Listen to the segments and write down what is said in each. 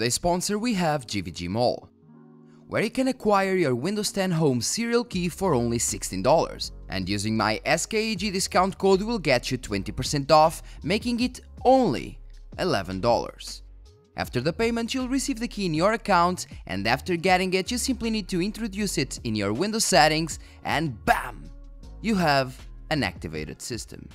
today's sponsor we have GVG Mall, where you can acquire your Windows 10 Home serial key for only $16, and using my SKAG discount code will get you 20% off, making it only $11. After the payment, you'll receive the key in your account, and after getting it, you simply need to introduce it in your Windows settings, and BAM! You have an activated system.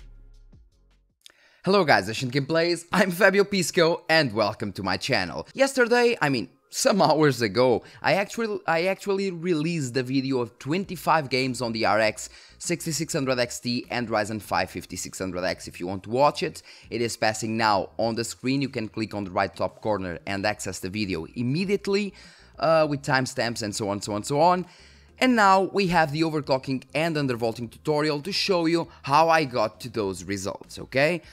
Hello guys, Ashen Gameplays, I'm Fabio Pisco and welcome to my channel. Yesterday, I mean, some hours ago, I actually, I actually released a video of 25 games on the RX 6600 XT and Ryzen 5 5600X if you want to watch it. It is passing now on the screen, you can click on the right top corner and access the video immediately uh, with timestamps and so on so on so on. And now we have the overclocking and undervolting tutorial to show you how I got to those results, okay?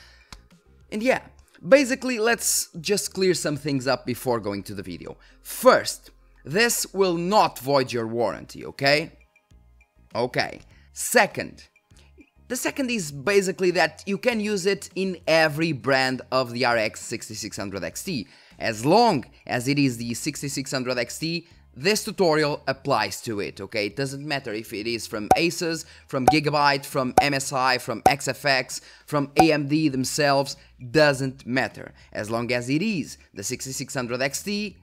And yeah, basically let's just clear some things up before going to the video. First, this will not void your warranty, okay? Okay. Second, the second is basically that you can use it in every brand of the RX 6600 XT, as long as it is the 6600 XT this tutorial applies to it, okay? It doesn't matter if it is from Asus, from Gigabyte, from MSI, from XFX, from AMD themselves, doesn't matter. As long as it is the 6600 XT,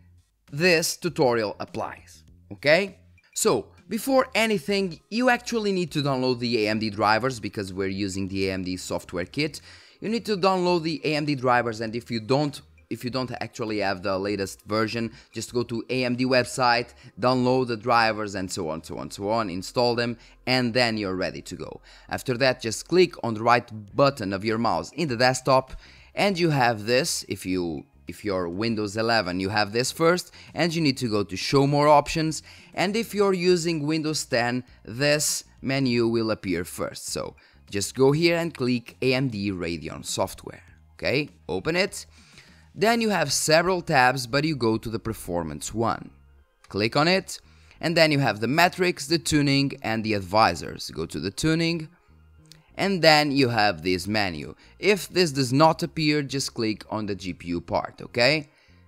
this tutorial applies, okay? So, before anything, you actually need to download the AMD drivers because we're using the AMD software kit. You need to download the AMD drivers and if you don't if you don't actually have the latest version, just go to AMD website, download the drivers and so on, so on, so on, install them, and then you're ready to go. After that, just click on the right button of your mouse in the desktop and you have this, if you if you're Windows 11 you have this first and you need to go to show more options and if you're using Windows 10 this menu will appear first so just go here and click AMD Radeon software okay open it then you have several tabs, but you go to the performance one. Click on it, and then you have the metrics, the tuning, and the advisors. Go to the tuning, and then you have this menu. If this does not appear, just click on the GPU part, okay?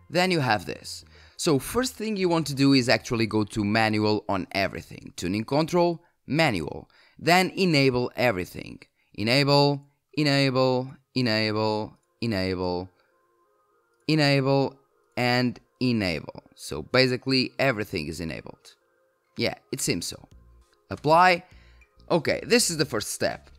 Then you have this. So first thing you want to do is actually go to manual on everything. Tuning control, manual. Then enable everything. Enable, enable, enable, enable, enable and enable. So basically everything is enabled. Yeah, it seems so. Apply. Okay, this is the first step.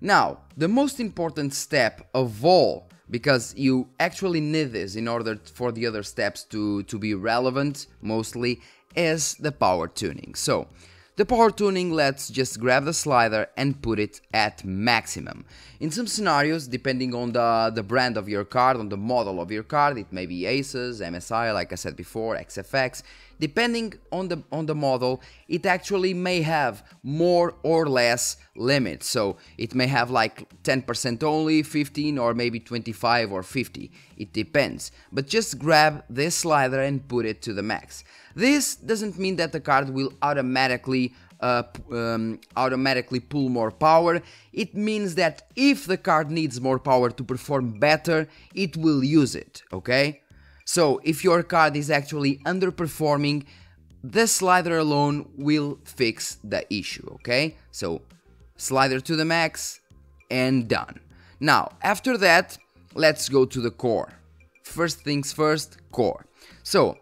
Now, the most important step of all, because you actually need this in order for the other steps to, to be relevant mostly, is the power tuning. So, the power tuning lets just grab the slider and put it at maximum. In some scenarios, depending on the, the brand of your card, on the model of your card, it may be Aces, MSI, like I said before, XFX, depending on the on the model it actually may have more or less limits so it may have like 10% only 15 or maybe 25 or 50 it depends but just grab this slider and put it to the max this doesn't mean that the card will automatically uh, um, automatically pull more power. It means that if the card needs more power to perform better, it will use it, okay? So if your card is actually underperforming, this slider alone will fix the issue, okay? So slider to the max and done. Now, after that, let's go to the core. First things first, core. So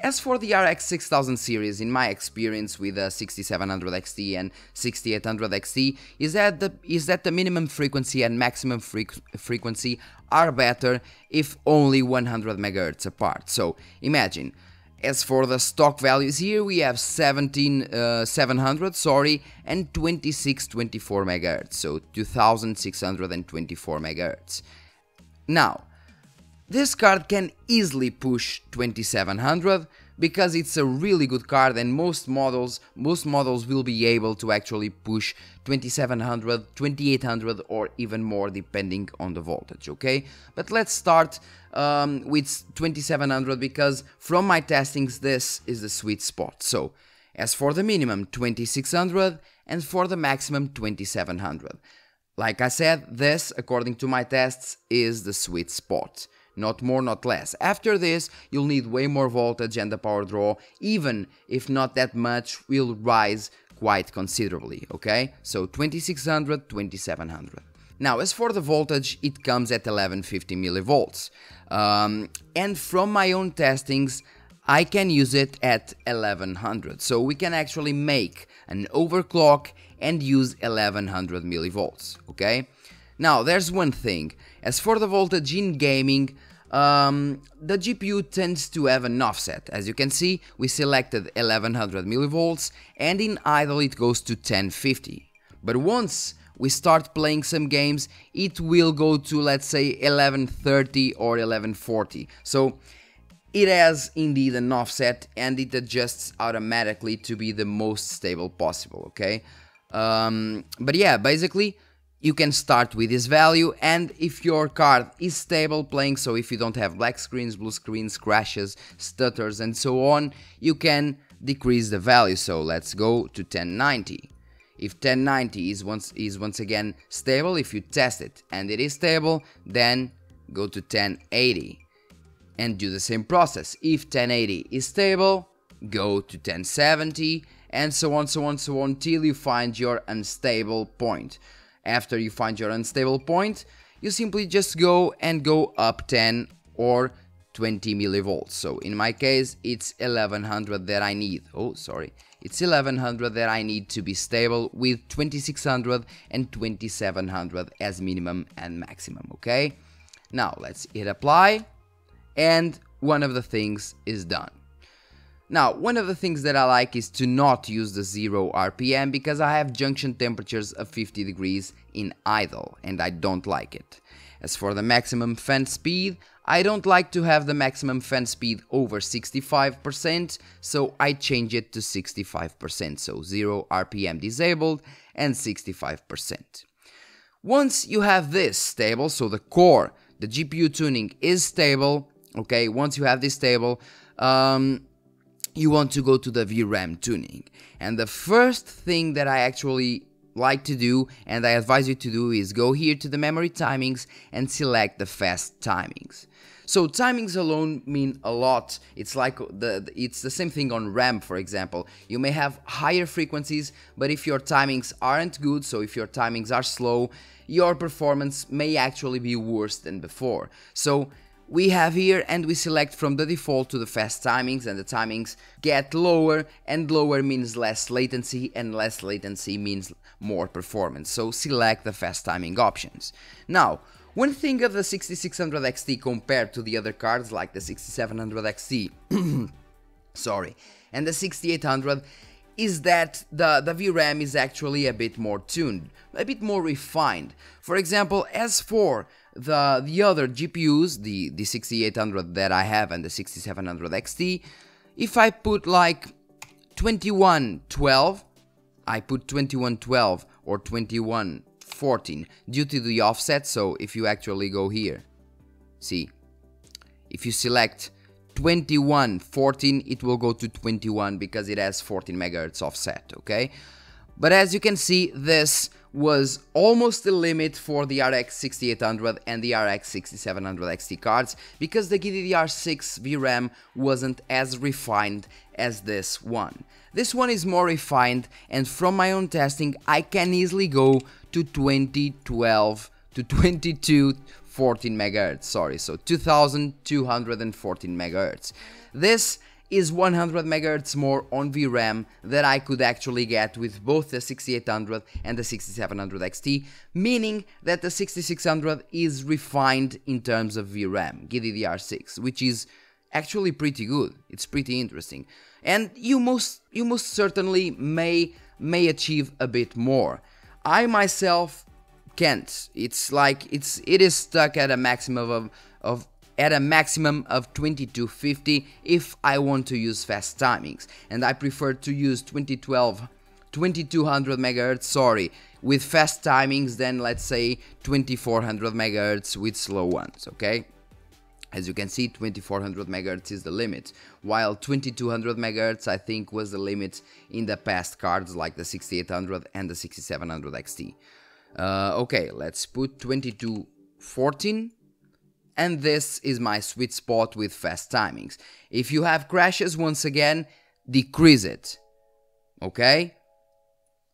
as for the RX 6000 series, in my experience with the uh, 6700 XT and 6800 XT, is that the, is that the minimum frequency and maximum fre frequency are better if only 100 MHz apart. So imagine. As for the stock values here, we have 17, uh, 700, sorry, and 2624 MHz, so 2624 MHz. Now, this card can easily push 2700 because it's a really good card and most models most models will be able to actually push 2700, 2800 or even more depending on the voltage, okay? But let's start um, with 2700 because from my testings this is the sweet spot. So as for the minimum 2600 and for the maximum 2700. Like I said, this according to my tests is the sweet spot not more, not less. After this, you'll need way more voltage and the power draw, even if not that much, will rise quite considerably, okay? So 2600, 2700. Now, as for the voltage, it comes at 1150 millivolts. Um, and from my own testings, I can use it at 1100. So we can actually make an overclock and use 1100 millivolts, okay? Now, there's one thing. As for the voltage in gaming, um, the GPU tends to have an offset. As you can see, we selected 1100 millivolts and in idle it goes to 1050. But once we start playing some games, it will go to let's say 1130 or 1140. So it has indeed an offset and it adjusts automatically to be the most stable possible, okay? Um, but yeah, basically, you can start with this value and if your card is stable playing so if you don't have black screens blue screens crashes stutters and so on you can decrease the value so let's go to 1090 if 1090 is once is once again stable if you test it and it is stable then go to 1080 and do the same process if 1080 is stable go to 1070 and so on so on so on till you find your unstable point after you find your unstable point, you simply just go and go up 10 or 20 millivolts. So in my case, it's 1100 that I need. Oh, sorry. It's 1100 that I need to be stable with 2600 and 2700 as minimum and maximum, okay? Now let's hit apply and one of the things is done. Now, one of the things that I like is to not use the 0 RPM because I have junction temperatures of 50 degrees in idle and I don't like it. As for the maximum fan speed, I don't like to have the maximum fan speed over 65%, so I change it to 65%, so 0 RPM disabled and 65%. Once you have this stable, so the core, the GPU tuning is stable, okay, once you have this stable, um, you want to go to the VRAM tuning. And the first thing that I actually like to do and I advise you to do is go here to the memory timings and select the fast timings. So timings alone mean a lot. It's like the it's the same thing on RAM for example. You may have higher frequencies, but if your timings aren't good, so if your timings are slow, your performance may actually be worse than before. So we have here and we select from the default to the fast timings and the timings get lower and lower means less latency and less latency means more performance. So select the fast timing options. Now, one thing of the 6600 XT compared to the other cards like the 6700 XT, sorry, and the 6800 is that the, the VRAM is actually a bit more tuned, a bit more refined. For example, S4 the the other GPUs, the the 6800 that I have and the 6700 XT, if I put like 2112, I put 2112 or 2114 due to the offset. So if you actually go here, see, if you select 2114, it will go to 21 because it has 14 megahertz offset. Okay, but as you can see, this was almost the limit for the RX 6800 and the RX 6700 XT cards because the GDDR6 VRAM wasn't as refined as this one. This one is more refined and from my own testing I can easily go to 2012 to 2214 14 megahertz sorry so 2214 megahertz this is 100 MHz more on VRAM that I could actually get with both the 6800 and the 6700 XT, meaning that the 6600 is refined in terms of VRAM, GDDR6, which is actually pretty good. It's pretty interesting. And you most you most certainly may may achieve a bit more. I myself can't. It's like it's it is stuck at a maximum of, of at a maximum of 2250 if I want to use fast timings and I prefer to use 2012 2200 MHz sorry with fast timings than let's say 2400 MHz with slow ones okay as you can see 2400 MHz is the limit while 2200 MHz I think was the limit in the past cards like the 6800 and the 6700 XT uh, okay let's put 2214 and this is my sweet spot with fast timings. If you have crashes once again, decrease it, okay?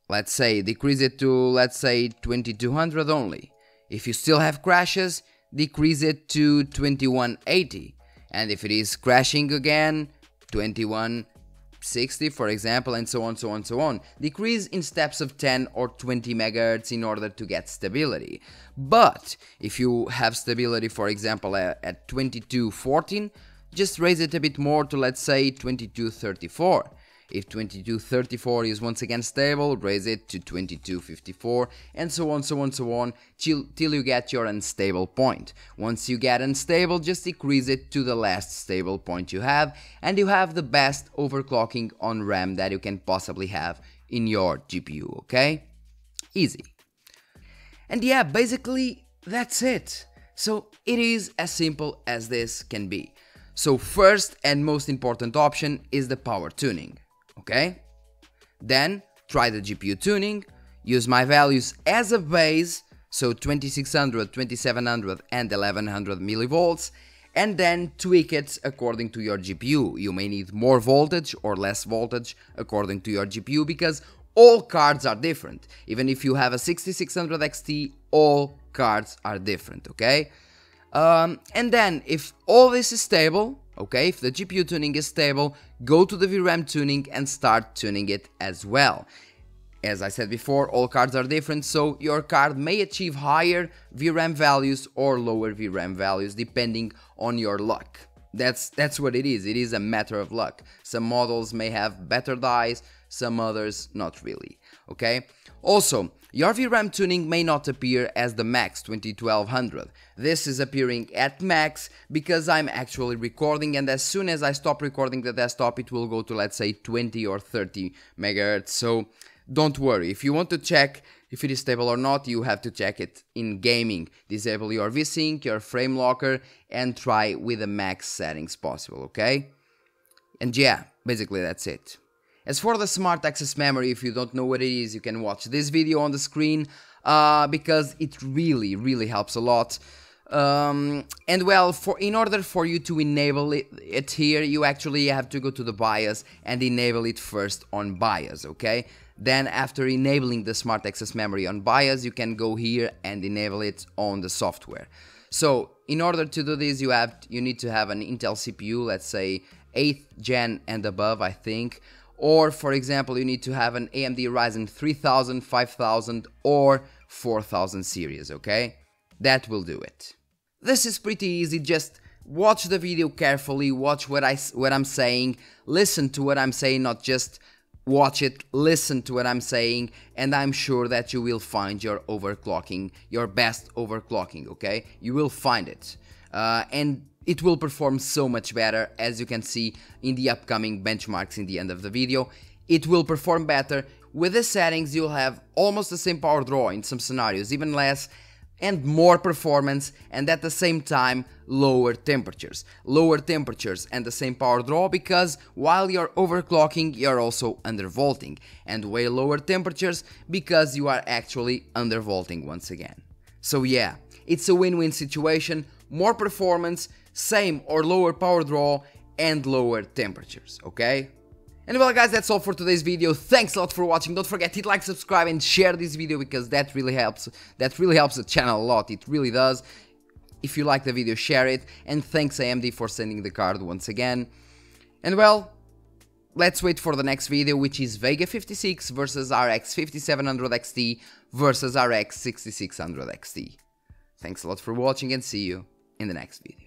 Let's say decrease it to, let's say, 2200 only. If you still have crashes, decrease it to 2180. And if it is crashing again, 21 60 for example and so on so on so on decrease in steps of 10 or 20 megahertz in order to get stability but if you have stability for example at 2214 just raise it a bit more to let's say 2234 if 2234 is once again stable, raise it to 2254 and so on so on so on till, till you get your unstable point. Once you get unstable, just decrease it to the last stable point you have and you have the best overclocking on RAM that you can possibly have in your GPU, okay? Easy. And yeah, basically that's it. So it is as simple as this can be. So first and most important option is the power tuning okay? Then try the GPU tuning, use my values as a base, so 2600, 2700 and 1100 millivolts, and then tweak it according to your GPU. You may need more voltage or less voltage according to your GPU because all cards are different. Even if you have a 6600 XT, all cards are different, okay? Um, and then if all this is stable, Okay, if the GPU tuning is stable, go to the VRAM tuning and start tuning it as well. As I said before, all cards are different, so your card may achieve higher VRAM values or lower VRAM values depending on your luck. That's that's what it is. It is a matter of luck. Some models may have better dies, some others not really. Okay? Also, your VRAM tuning may not appear as the max 201200. This is appearing at max because I'm actually recording and as soon as I stop recording the desktop it will go to let's say 20 or 30 megahertz. So don't worry, if you want to check if it is stable or not, you have to check it in gaming. Disable your VSync, your frame locker, and try with the max settings possible, okay? And yeah, basically that's it. As for the smart access memory, if you don't know what it is, you can watch this video on the screen uh, because it really, really helps a lot. Um, and well, for in order for you to enable it, it, here, you actually have to go to the BIOS and enable it first on BIOS, okay? Then after enabling the smart access memory on BIOS, you can go here and enable it on the software. So in order to do this, you have you need to have an Intel CPU, let's say 8th gen and above, I think or for example you need to have an AMD Ryzen 3000, 5000 or 4000 series, okay? That will do it. This is pretty easy, just watch the video carefully, watch what, I, what I'm saying, listen to what I'm saying, not just watch it, listen to what I'm saying, and I'm sure that you will find your overclocking, your best overclocking, okay? You will find it. Uh, and it will perform so much better as you can see in the upcoming benchmarks in the end of the video. It will perform better, with the settings you'll have almost the same power draw in some scenarios, even less, and more performance and at the same time lower temperatures. Lower temperatures and the same power draw because while you're overclocking you're also undervolting and way lower temperatures because you are actually undervolting once again. So yeah, it's a win-win situation, more performance, same or lower power draw and lower temperatures, okay? And well guys, that's all for today's video. Thanks a lot for watching. Don't forget hit like, subscribe and share this video because that really helps. That really helps the channel a lot. It really does. If you like the video, share it. And thanks AMD for sending the card once again. And well, let's wait for the next video, which is Vega 56 versus RX 5700 XT versus RX 6600 XT. Thanks a lot for watching and see you in the next video.